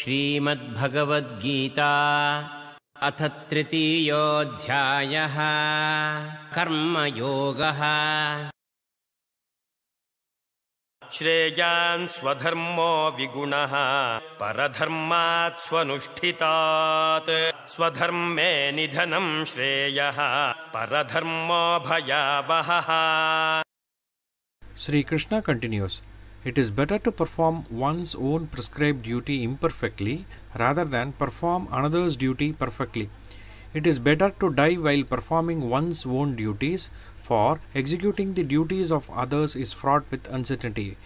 श्रीमद्भगवद्गीता अथ तृतीयोऽध्यायः कर्मयोगः श्रेयान् स्वधर्मो विगुणः परधर्मात् स्वनुष्ठितात् स्वधर्मे निधनम् श्रेयः परधर्मो भयावहः Shrikrishna continues It is better to perform one's own prescribed duty imperfectly rather than perform another's duty perfectly. It is better to die while performing one's own duties, for executing the duties of others is fraught with uncertainty.